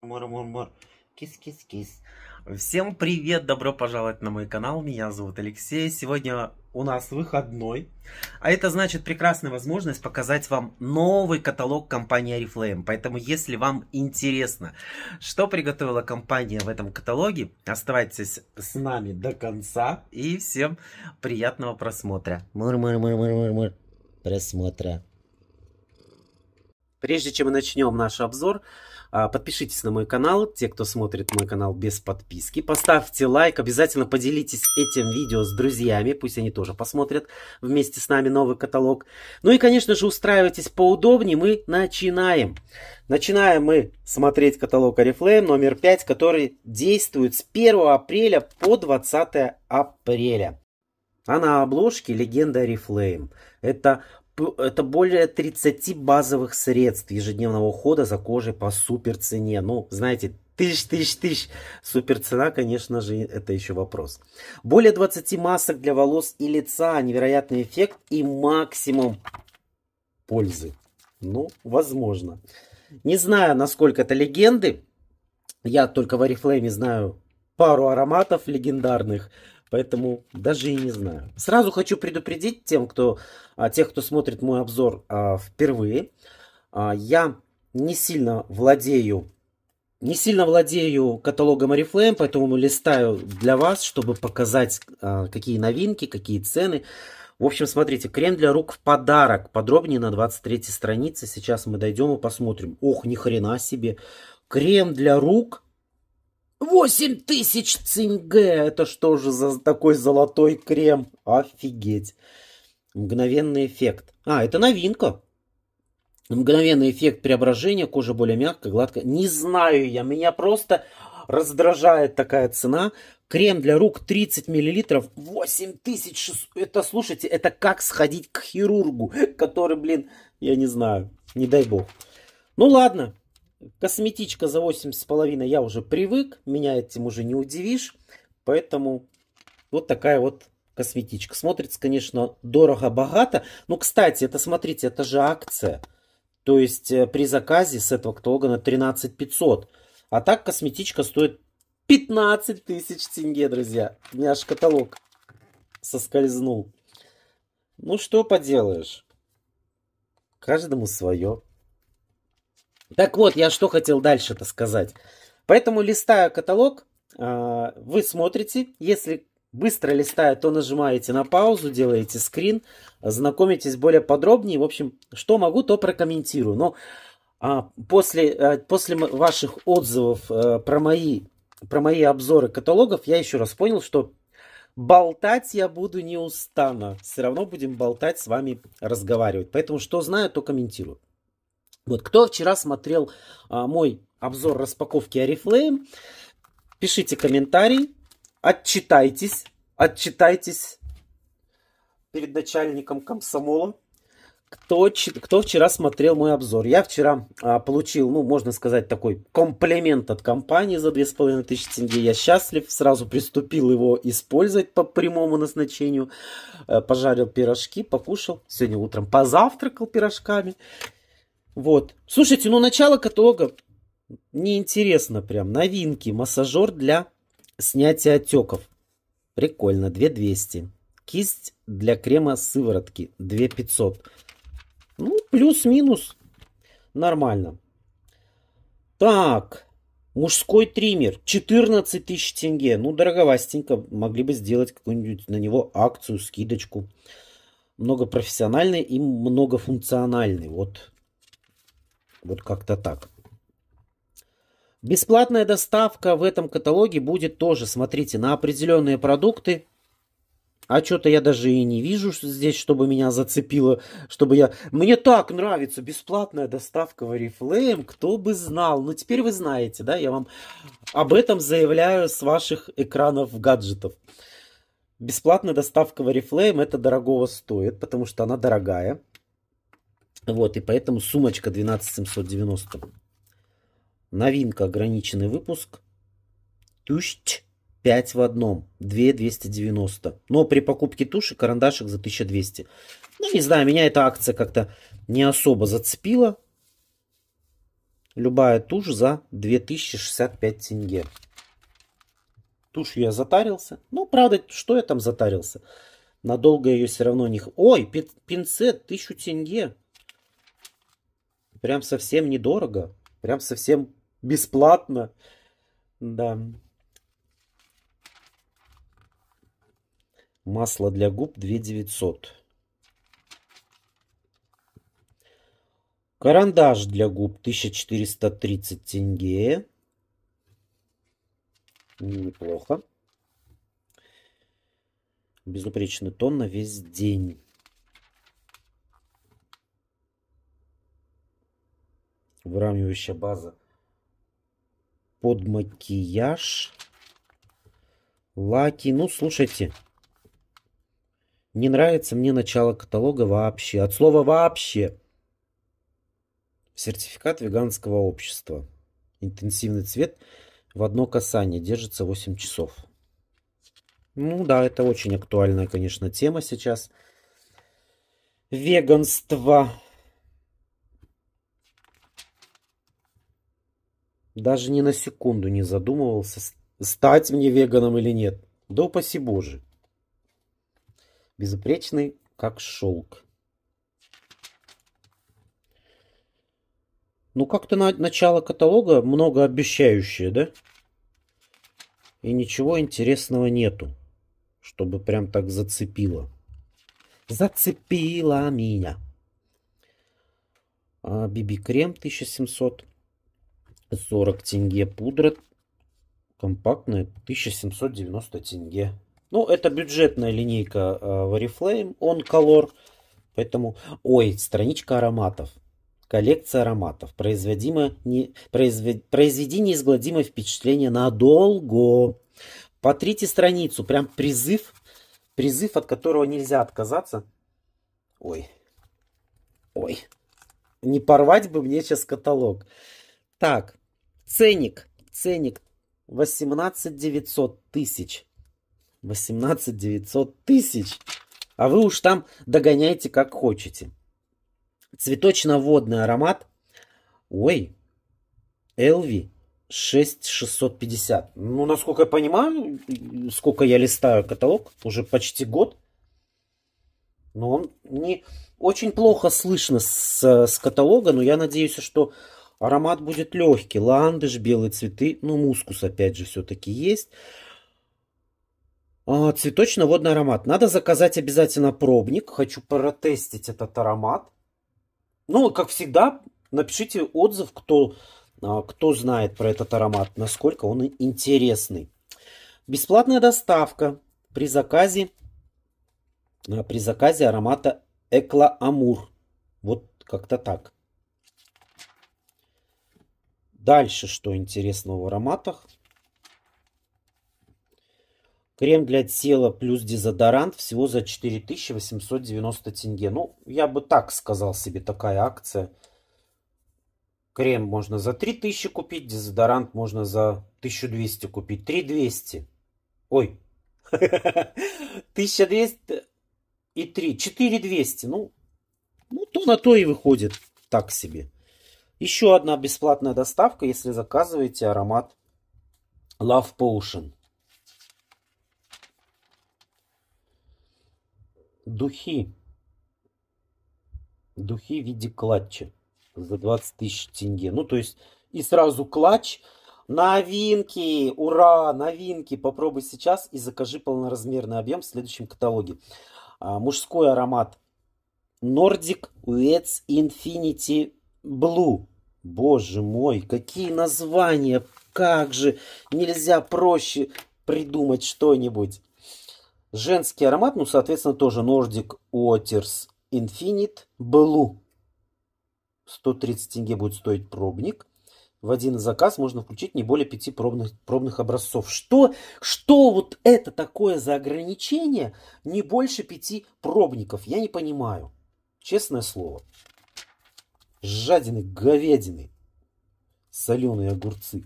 Мур-мур-мур. Кис-кис-кис. Всем привет, добро пожаловать на мой канал. Меня зовут Алексей. Сегодня у нас выходной. А это значит прекрасная возможность показать вам новый каталог компании Oriflame. Поэтому, если вам интересно, что приготовила компания в этом каталоге, оставайтесь с нами до конца. И всем приятного просмотра. Мур Мур-мур-мур-мур-мур. Просмотра. Прежде чем мы начнем наш обзор, а, подпишитесь на мой канал, те, кто смотрит мой канал без подписки. Поставьте лайк, обязательно поделитесь этим видео с друзьями, пусть они тоже посмотрят вместе с нами новый каталог. Ну и, конечно же, устраивайтесь поудобнее, мы начинаем. Начинаем мы смотреть каталог Oriflame номер 5, который действует с 1 апреля по 20 апреля. А на обложке легенда Oriflame. Это это более 30 базовых средств ежедневного ухода за кожей по супер цене. Ну, знаете, тысяч, тысяч, тысяч. Супер цена, конечно же, это еще вопрос. Более 20 масок для волос и лица. Невероятный эффект и максимум пользы. Ну, возможно. Не знаю, насколько это легенды. Я только в Арифлейме знаю пару ароматов легендарных. Поэтому даже и не знаю. Сразу хочу предупредить тем, кто, а, тех, кто смотрит мой обзор а, впервые. А, я не сильно владею не сильно владею каталогом Oriflame, поэтому листаю для вас, чтобы показать, а, какие новинки, какие цены. В общем, смотрите, крем для рук в подарок. Подробнее на 23 странице. Сейчас мы дойдем и посмотрим. Ох, ни хрена себе. Крем для рук Восемь тысяч циньге! Это что же за такой золотой крем? Офигеть! Мгновенный эффект. А, это новинка. Мгновенный эффект преображения, кожа более мягкая, гладкая. Не знаю я, меня просто раздражает такая цена. Крем для рук 30 восемь тысяч. Это, слушайте, это как сходить к хирургу, который, блин, я не знаю, не дай бог. Ну ладно, Косметичка за 8,5 я уже привык, меня этим уже не удивишь. Поэтому вот такая вот косметичка. Смотрится, конечно, дорого-богато. Ну, кстати, это, смотрите, это же акция. То есть э, при заказе с этого каталога на 13 500. А так косметичка стоит 15 тысяч тенге, друзья. У меня аж каталог соскользнул. Ну, что поделаешь. Каждому свое. Так вот, я что хотел дальше-то сказать. Поэтому, листая каталог, а, вы смотрите, если быстро листая, то нажимаете на паузу, делаете скрин, знакомитесь более подробнее. В общем, что могу, то прокомментирую. Но а, после, а, после ваших отзывов э, про, мои, про мои обзоры каталогов я еще раз понял, что болтать я буду неустанно. Все равно будем болтать с вами разговаривать. Поэтому что знаю, то комментирую. Вот, кто вчера смотрел а, мой обзор распаковки Арифлейм, пишите комментарий, отчитайтесь, отчитайтесь перед начальником комсомола. Кто, кто вчера смотрел мой обзор? Я вчера а, получил, ну, можно сказать, такой комплимент от компании за 2500 тенге. Я счастлив, сразу приступил его использовать по прямому назначению. А, пожарил пирожки, покушал. Сегодня утром позавтракал пирожками. Вот. Слушайте, ну начало каталога неинтересно прям. Новинки. Массажер для снятия отеков. Прикольно. 2200. Кисть для крема сыворотки. 2500. Ну, плюс-минус. Нормально. Так. Мужской триммер. 14 тысяч тенге. Ну, дороговастенько. Могли бы сделать какую-нибудь на него акцию, скидочку. Многопрофессиональный и многофункциональный. Вот вот как-то так. Бесплатная доставка в этом каталоге будет тоже, смотрите, на определенные продукты. А что-то я даже и не вижу здесь, чтобы меня зацепило, чтобы я... Мне так нравится бесплатная доставка в Oriflame, кто бы знал. Ну, теперь вы знаете, да, я вам об этом заявляю с ваших экранов гаджетов. Бесплатная доставка в Oriflame это дорогого стоит, потому что она дорогая. Вот, и поэтому сумочка 12790. Новинка, ограниченный выпуск. Тушь 5 в одном, 2290. Но при покупке туши карандашик за 1200. Ну, не знаю, меня эта акция как-то не особо зацепила. Любая тушь за 2065 тенге. Тушью я затарился. Ну, правда, что я там затарился? Надолго ее все равно не... Ой, пинцет, 1000 тенге. Прям совсем недорого. Прям совсем бесплатно. Да. Масло для губ 2900. Карандаш для губ 1430 тенге. Неплохо. Безупречный тон на весь день. выравнивающая база под макияж. Лаки. Ну, слушайте. Не нравится мне начало каталога вообще. От слова вообще. Сертификат веганского общества. Интенсивный цвет в одно касание. Держится 8 часов. Ну да, это очень актуальная, конечно, тема сейчас. Веганство. Даже ни на секунду не задумывался, стать мне веганом или нет. Да упаси Боже. Безупречный, как шелк. Ну, как-то на начало каталога многообещающее, да? И ничего интересного нету, чтобы прям так зацепило. Зацепила меня. А, Биби Крем 1700. 40 тенге пудра компактная 1790 тенге. Ну, это бюджетная линейка в э, Oriflame, он колор. Поэтому, ой, страничка ароматов. Коллекция ароматов. Производимо не, произвед, произведи неизгладимое впечатление надолго. Потрите страницу. Прям призыв. Призыв, от которого нельзя отказаться. Ой. Ой. Не порвать бы мне сейчас каталог. Так. Ценник. Ценник 18 900 тысяч. 18 900 тысяч. А вы уж там догоняйте как хотите. Цветочно-водный аромат. Ой, Элви 6650. Ну, насколько я понимаю, сколько я листаю каталог, уже почти год. Но он не очень плохо слышно с, с каталога, но я надеюсь, что Аромат будет легкий. Ландыш, белые цветы. Ну, мускус опять же все-таки есть. А, цветочно-водный аромат. Надо заказать обязательно пробник. Хочу протестить этот аромат. Ну, как всегда, напишите отзыв, кто, а, кто знает про этот аромат, насколько он интересный. Бесплатная доставка при заказе, а, при заказе аромата Экла Амур. Вот как-то так. Дальше, что интересного в ароматах. Крем для тела плюс дезодорант всего за 4890 тенге. Ну, я бы так сказал себе, такая акция. Крем можно за 3000 купить, дезодорант можно за 1200 купить. 3200. Ой. 1200 и 3. 4200. Ну, ну, то на то и выходит так себе. Еще одна бесплатная доставка, если заказываете аромат Love Potion. Духи. Духи в виде клатча за 20 тысяч тенге. Ну, то есть и сразу клатч. Новинки! Ура! Новинки! Попробуй сейчас и закажи полноразмерный объем в следующем каталоге. А, мужской аромат Nordic Wets Infinity Блу. Боже мой, какие названия! Как же нельзя проще придумать что-нибудь. Женский аромат, ну, соответственно, тоже Nordic Waters Infinite Blue. 130 тенге будет стоить пробник. В один заказ можно включить не более пяти пробных, пробных образцов. Что, что вот это такое за ограничение? Не больше пяти пробников. Я не понимаю. Честное слово жадины говядины, соленые огурцы,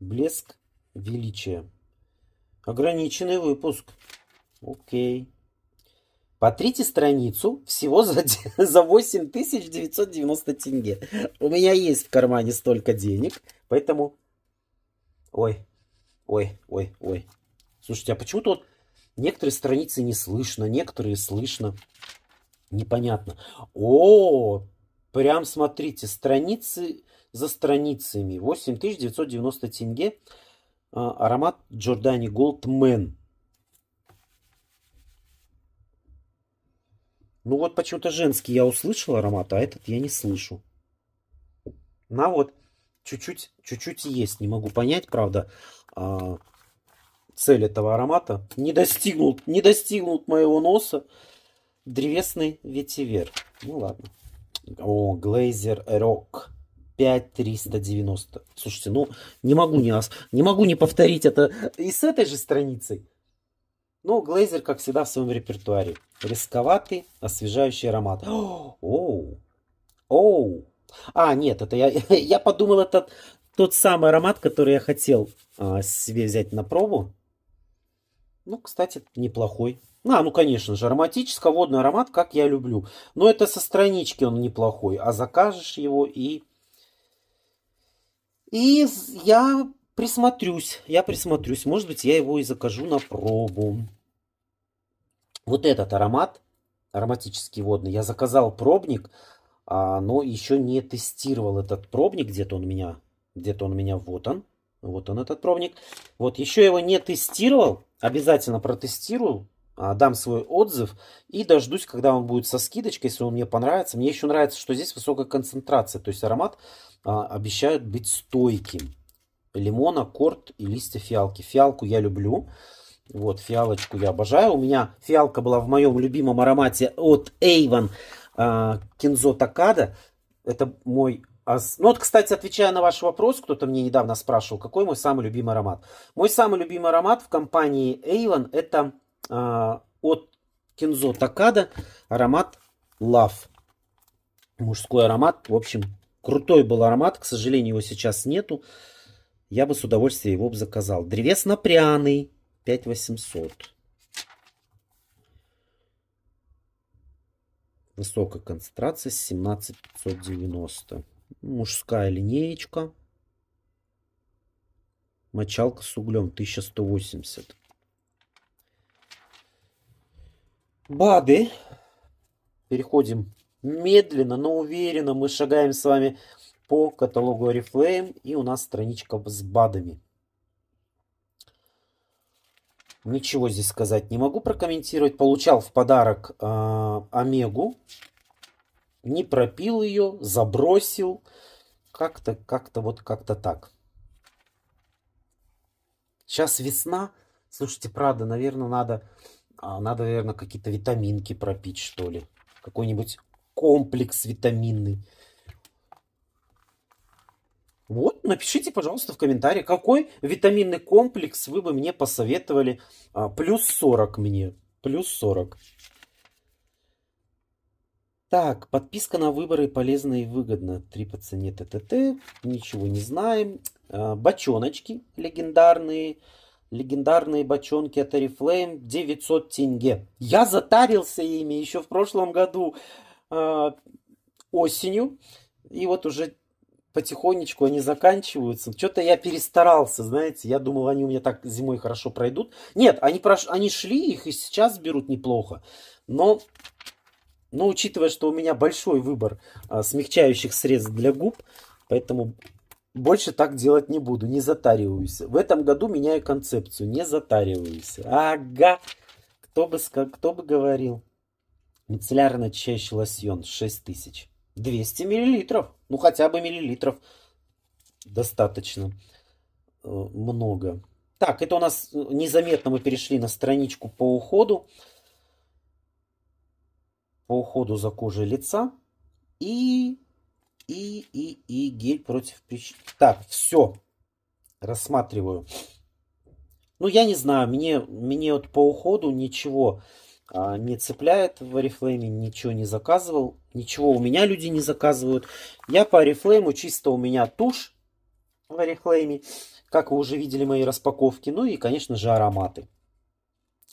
блеск величия. Ограниченный выпуск. Окей. Потрите страницу всего за, за 8990 тенге. У меня есть в кармане столько денег, поэтому... Ой, ой, ой, ой. Слушайте, а почему тут некоторые страницы не слышно, некоторые слышно. Непонятно. -о Прям смотрите, страницы за страницами. 8990 тенге. А, аромат Джордани Голдмен. Ну вот почему-то женский я услышал аромат, а этот я не слышу. На вот, чуть-чуть, чуть-чуть есть. Не могу понять, правда, а, цель этого аромата. Не достигнут, не достигнут моего носа древесный ветивер. Ну ладно. О, Глейзер Рок. 5390. Слушайте, ну не могу не, не могу не повторить это и с этой же страницей. Но ну, Глейзер, как всегда, в своем репертуаре. Рисковатый, освежающий аромат. Оу! Оу! А, нет, это я, я подумал, это тот самый аромат, который я хотел а, себе взять на пробу. Ну, кстати, неплохой. А, ну, конечно же, ароматическо, водный аромат, как я люблю. Но это со странички он неплохой. А закажешь его и... И я присмотрюсь. Я присмотрюсь. Может быть, я его и закажу на пробу. Вот этот аромат, ароматический водный, я заказал пробник, а, но еще не тестировал этот пробник. Где-то он у меня, где-то он у меня, вот он. Вот он этот пробник. Вот еще его не тестировал. Обязательно протестирую, а, дам свой отзыв и дождусь, когда он будет со скидочкой, если он мне понравится. Мне еще нравится, что здесь высокая концентрация, то есть аромат а, обещают быть стойким. Лимона, корт и листья фиалки. Фиалку я люблю. Вот, фиалочку я обожаю. У меня фиалка была в моем любимом аромате от Avon а, Кинзо Такада. Это мой а ну вот, кстати, отвечая на ваш вопрос, кто-то мне недавно спрашивал, какой мой самый любимый аромат. Мой самый любимый аромат в компании Avon это э, от Кинзо Такада аромат Love. Мужской аромат. В общем, крутой был аромат. К сожалению, его сейчас нету. Я бы с удовольствием его бы заказал. Древесно-пряный. 5800. Высокая концентрация 17590 мужская линеечка. Мочалка с углем 1180. Бады. Переходим медленно, но уверенно. Мы шагаем с вами по каталогу Oriflame. И у нас страничка с бадами. Ничего здесь сказать не могу прокомментировать. Получал в подарок э, Омегу не пропил ее, забросил. Как-то, как-то, вот как-то так. Сейчас весна. Слушайте, правда, наверное, надо, а, надо наверное, какие-то витаминки пропить, что ли. Какой-нибудь комплекс витаминный. Вот, напишите, пожалуйста, в комментарии, какой витаминный комплекс вы бы мне посоветовали. А, плюс 40 мне. Плюс 40. Так, подписка на выборы полезна и выгодна. Три по цене ТТТ. Ничего не знаем. А, бочоночки легендарные. Легендарные бочонки от Oriflame 900 тенге. Я затарился ими еще в прошлом году а, осенью. И вот уже потихонечку они заканчиваются. Что-то я перестарался, знаете. Я думал, они у меня так зимой хорошо пройдут. Нет, они, прош... они шли их и сейчас берут неплохо. Но но учитывая, что у меня большой выбор а, смягчающих средств для губ, поэтому больше так делать не буду, не затариваюсь. В этом году меняю концепцию, не затариваюсь. Ага, кто бы, кто бы говорил. Мицеллярно чаще лосьон 6000. 200 миллилитров, ну хотя бы миллилитров достаточно э, много. Так, это у нас э, незаметно мы перешли на страничку по уходу по уходу за кожей лица и, и, и, и гель против прыщей. Так, все. Рассматриваю. Ну, я не знаю, мне, мне вот по уходу ничего а, не цепляет в Арифлейме, ничего не заказывал, ничего у меня люди не заказывают. Я по Арифлейму, чисто у меня тушь в Арифлейме, как вы уже видели мои распаковки, ну и, конечно же, ароматы.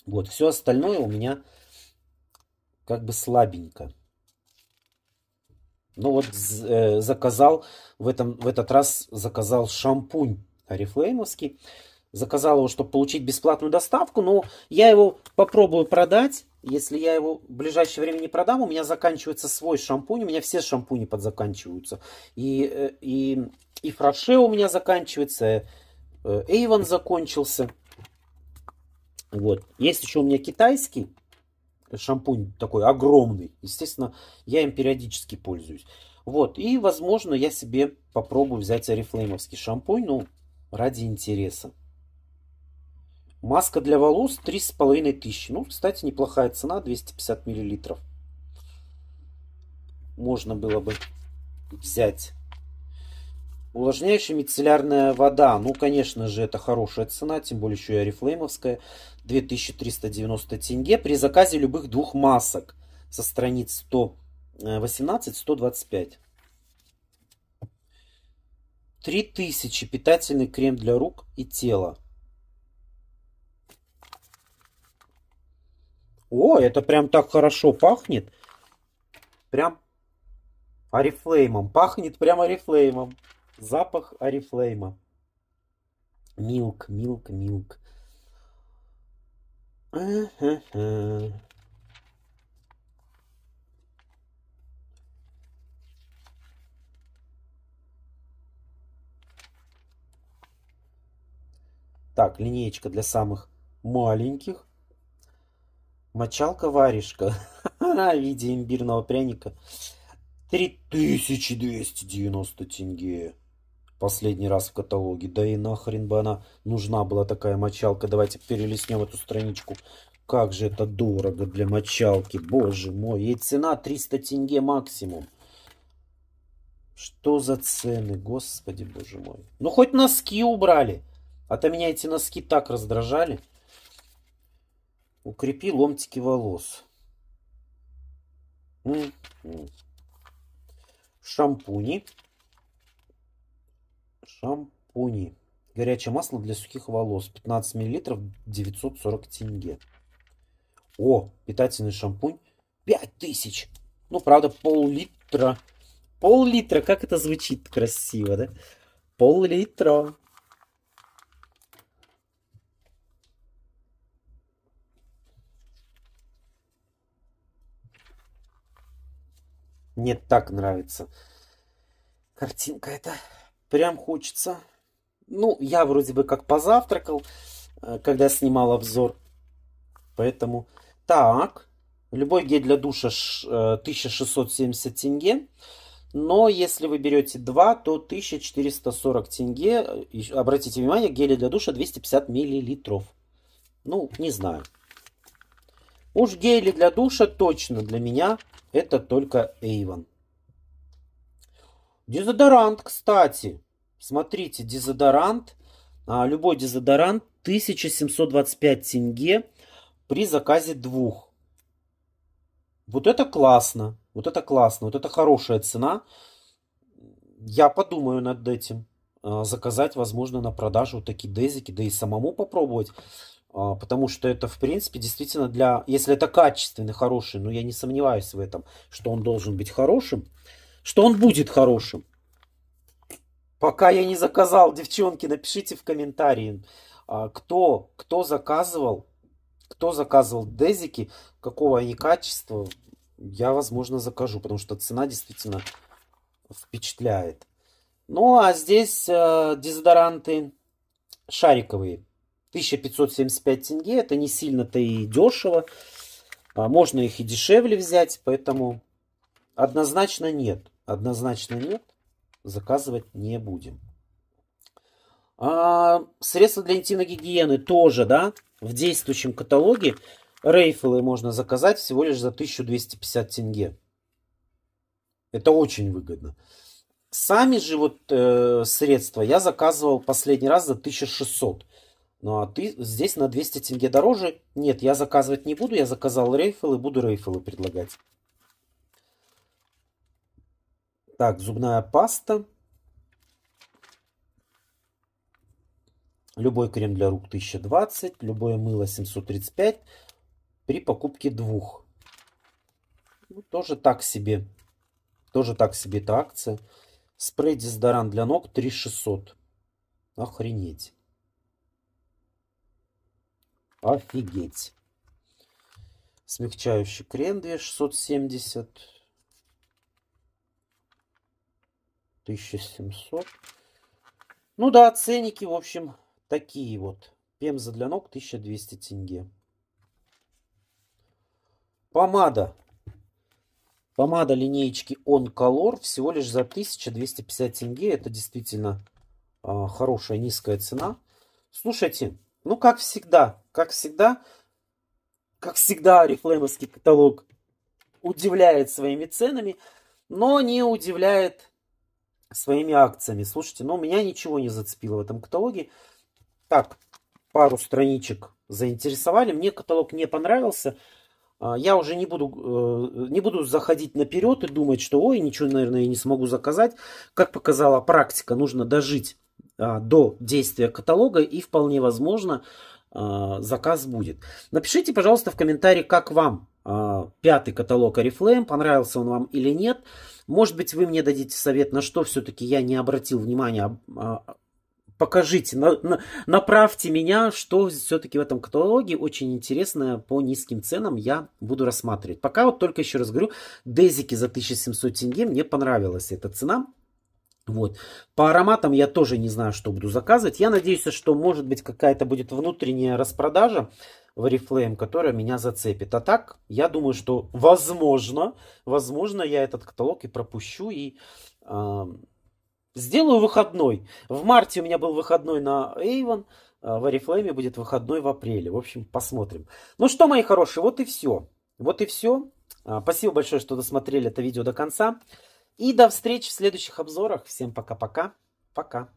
Вот, все остальное у меня как бы слабенько. Ну вот э, заказал, в, этом, в этот раз заказал шампунь арифлеймовский, Заказал его, чтобы получить бесплатную доставку, но я его попробую продать. Если я его в ближайшее время не продам, у меня заканчивается свой шампунь. У меня все шампуни подзаканчиваются. И, э, и, и Фраше у меня заканчивается, Эйвон закончился. Вот. Есть еще у меня китайский шампунь такой огромный. Естественно, я им периодически пользуюсь. Вот, и, возможно, я себе попробую взять орифлеймовский шампунь, ну, ради интереса. Маска для волос 3,5 тысячи. Ну, кстати, неплохая цена, 250 миллилитров. Можно было бы взять Увлажняющая мицеллярная вода, ну, конечно же, это хорошая цена, тем более еще и орифлеймовская, 2390 тенге при заказе любых двух масок со страниц 118-125. 3000 э, питательный крем для рук и тела. О, это прям так хорошо пахнет. Прям орифлеймом. Пахнет прям орифлеймом. Запах Арифлейма. Милк, милк, милк. Так, линеечка для самых маленьких. Мочалка-варежка в виде имбирного пряника. 3290 тенге последний раз в каталоге. Да и нахрен бы она нужна была такая мочалка. Давайте перелистнем эту страничку. Как же это дорого для мочалки. Боже мой. Ей цена 300 тенге максимум. Что за цены, господи, боже мой. Ну хоть носки убрали. А то меня эти носки так раздражали. Укрепи ломтики волос. М м-м. -м -м. Шампуни. Шампуни. Горячее масло для сухих волос. 15 мл 940 тенге. О, питательный шампунь. 5000. Ну, правда, пол-литра. Пол-литра, как это звучит красиво, да? Пол-литра. Мне так нравится картинка эта прям хочется. Ну, я вроде бы как позавтракал, э, когда снимал обзор. Поэтому, так, любой гель для душа 1670 э, тенге. Но если вы берете 2, то 1440 тенге. Э, обратите внимание, гели для душа 250 миллилитров. Ну, не знаю. Уж гели для душа точно для меня это только Avon. Дезодорант, кстати. Смотрите, дезодорант, а, любой дезодорант 1725 тенге при заказе двух. Вот это классно, вот это классно, вот это хорошая цена. Я подумаю над этим. А, заказать, возможно, на продажу вот такие дезики, да и самому попробовать. А, потому что это, в принципе, действительно для... Если это качественный, хороший, но я не сомневаюсь в этом, что он должен быть хорошим, что он будет хорошим. Пока я не заказал, девчонки, напишите в комментарии, а, кто, кто заказывал, кто заказывал дезики, какого они качества, я, возможно, закажу, потому что цена действительно впечатляет. Ну, а здесь э, дезодоранты шариковые. 1575 тенге, это не сильно-то и дешево. А, можно их и дешевле взять, поэтому однозначно нет. Однозначно нет заказывать не будем. А, средства для интимной гигиены тоже, да, в действующем каталоге. Рейфелы можно заказать всего лишь за 1250 тенге. Это очень выгодно. Сами же вот э, средства я заказывал последний раз за 1600. Ну а ты здесь на 200 тенге дороже. Нет, я заказывать не буду. Я заказал рейфелы, буду рейфелы предлагать. Так, зубная паста. Любой крем для рук 1020, любое мыло 735 при покупке двух. Ну, тоже так себе. Тоже так себе эта акция. Спрей дезодорант для ног 3600. Охренеть. Офигеть. Смягчающий крем 2670. 1700. Ну да, ценники, в общем, такие вот. Пемза для ног 1200 тенге. Помада. Помада линеечки On Color всего лишь за 1250 тенге. Это действительно э, хорошая низкая цена. Слушайте, ну как всегда, как всегда, как всегда Reflameовский каталог удивляет своими ценами, но не удивляет своими акциями. Слушайте, но ну, меня ничего не зацепило в этом каталоге. Так, пару страничек заинтересовали. Мне каталог не понравился. А, я уже не буду, э, не буду заходить наперед и думать, что ой, ничего, наверное, я не смогу заказать. Как показала практика, нужно дожить а, до действия каталога и вполне возможно а, заказ будет. Напишите, пожалуйста, в комментарии, как вам пятый каталог Oriflame, понравился он вам или нет. Может быть, вы мне дадите совет, на что все-таки я не обратил внимания. А, покажите, на, на, направьте меня, что все-таки в этом каталоге очень интересное по низким ценам я буду рассматривать. Пока вот только еще раз говорю, дезики за 1700 тенге мне понравилась эта цена. Вот. По ароматам я тоже не знаю, что буду заказывать. Я надеюсь, что может быть какая-то будет внутренняя распродажа в Oriflame, которая меня зацепит. А так, я думаю, что возможно, возможно, я этот каталог и пропущу, и э, сделаю выходной. В марте у меня был выходной на Avon, а в Oriflame будет выходной в апреле. В общем, посмотрим. Ну что, мои хорошие, вот и все. Вот и все. А, спасибо большое, что досмотрели это видео до конца. И до встречи в следующих обзорах. Всем пока-пока. Пока. -пока. пока.